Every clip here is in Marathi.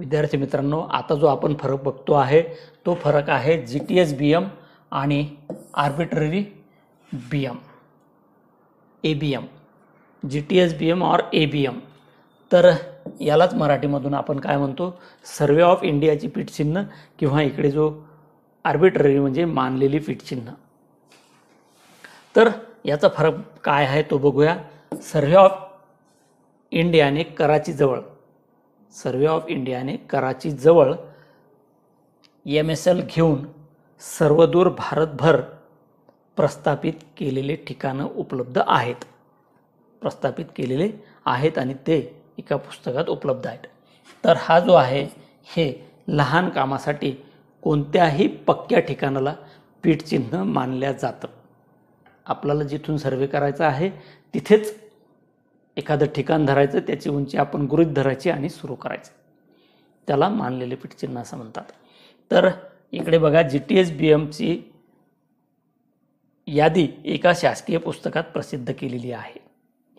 विद्यार्थी मित्रांनो आता जो आपण फरक बघतो आहे तो फरक आहे G T S B M आणि arbitrary B M A B M G T S B M और ए बी एम तर यालाच मराठीमधून आपण काय म्हणतो सर्वे ऑफ इंडियाची पीठचिन्ह किंवा इकडे जो आर्बिट्ररी म्हणजे मानलेली पीठचिन्ह तर याचा फरक काय आहे तो बघूया सर्वे ऑफ इंडियाने कराचीजवळ सर्वे ऑफ इंडियाने कराचीजवळ एम एस एल घेऊन सर्वदूर भारतभर प्रस्थापित केलेले ठिकाणं उपलब्ध आहेत प्रस्थापित केलेले आहेत आणि ते एका पुस्तकात उपलब्ध आहेत तर हा जो आहे हे लहान कामासाठी कोणत्याही पक्क्या ठिकाणाला पीठचिन्ह मानल्या जातं आपल्याला जिथून सर्वे करायचा आहे तिथेच एखादं ठिकाण धरायचं त्याची उंची आपण गृहित धरायची आणि सुरू करायचं त्याला मानलेले पीठचिन्ह असं म्हणतात तर इकडे बघा जी टी एस बी एमची यादी एका शासकीय पुस्तकात प्रसिद्ध केलेली आहे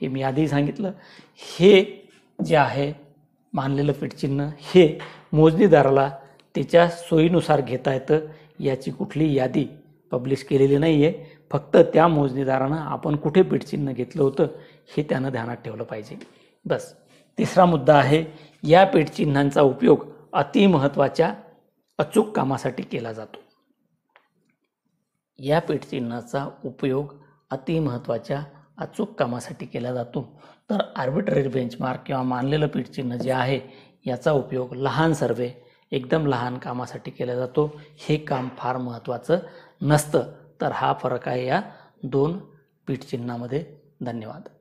हे मी आधी सांगितलं हे जे आहे मानलेलं पीठचिन्ह हे मोजणीदाराला त्याच्या सोयीनुसार घेता येतं याची कुठली यादी पब्लिश केलेली नाही आहे फक्त त्या मोजणीदारानं आपण कुठे पीठचिन्ह घेतलं होतं हे त्यानं ध्यानात ठेवलं पाहिजे बस तिसरा मुद्दा आहे या पीठचिन्हांचा उपयोग अतिमहत्त्वाच्या अचूक कामासाठी केला जातो या पीठचिन्हाचा उपयोग अतिमहत्त्वाच्या अचूक कामासाठी केला जातो तर आर्बिटरी बेंचमार्क किंवा मानलेलं पीठचिन्ह जे आहे याचा उपयोग लहान सर्वे एकदम लहान कामासाठी केला जातो हे काम फार महत्त्वाचं नसतं तर हा फरक आहे या दोन पीठचिन्हामध्ये चिन्हामध्ये धन्यवाद